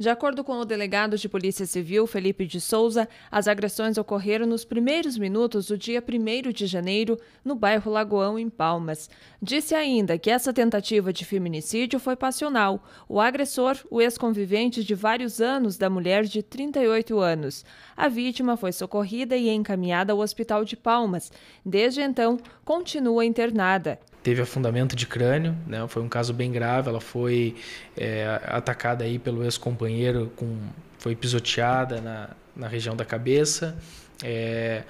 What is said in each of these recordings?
De acordo com o delegado de Polícia Civil, Felipe de Souza, as agressões ocorreram nos primeiros minutos do dia 1 de janeiro, no bairro Lagoão, em Palmas. Disse ainda que essa tentativa de feminicídio foi passional. O agressor, o ex-convivente de vários anos da mulher de 38 anos. A vítima foi socorrida e encaminhada ao Hospital de Palmas. Desde então, continua internada teve afundamento de crânio, né? Foi um caso bem grave. Ela foi é, atacada aí pelo ex-companheiro, com, foi pisoteada na, na região da cabeça, é,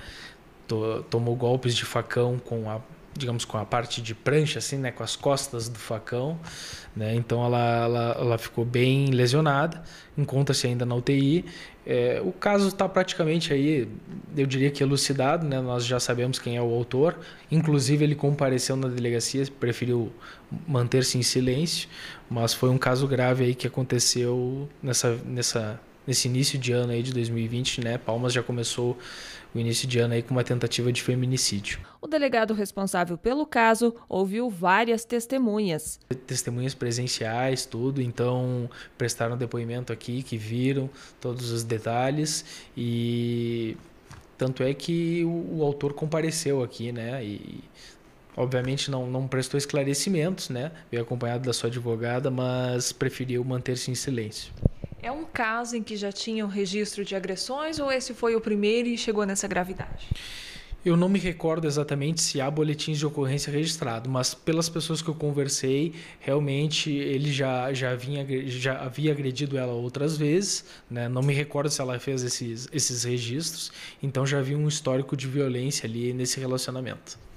to, tomou golpes de facão com a digamos, com a parte de prancha, assim, né, com as costas do facão, né, então ela, ela, ela ficou bem lesionada, encontra-se ainda na UTI. É, o caso está praticamente aí, eu diria que elucidado, né, nós já sabemos quem é o autor, inclusive ele compareceu na delegacia, preferiu manter-se em silêncio, mas foi um caso grave aí que aconteceu nessa, nessa nesse início de ano aí de 2020, né? Palmas já começou o início de ano aí com uma tentativa de feminicídio delegado responsável pelo caso ouviu várias testemunhas. Testemunhas presenciais, tudo, então prestaram depoimento aqui que viram todos os detalhes e tanto é que o, o autor compareceu aqui, né? E obviamente não, não prestou esclarecimentos, né? Veio acompanhado da sua advogada, mas preferiu manter-se em silêncio. É um caso em que já tinha o registro de agressões ou esse foi o primeiro e chegou nessa gravidade? Eu não me recordo exatamente se há boletins de ocorrência registrado, mas pelas pessoas que eu conversei, realmente ele já, já, vinha, já havia agredido ela outras vezes. Né? Não me recordo se ela fez esses, esses registros, então já havia um histórico de violência ali nesse relacionamento.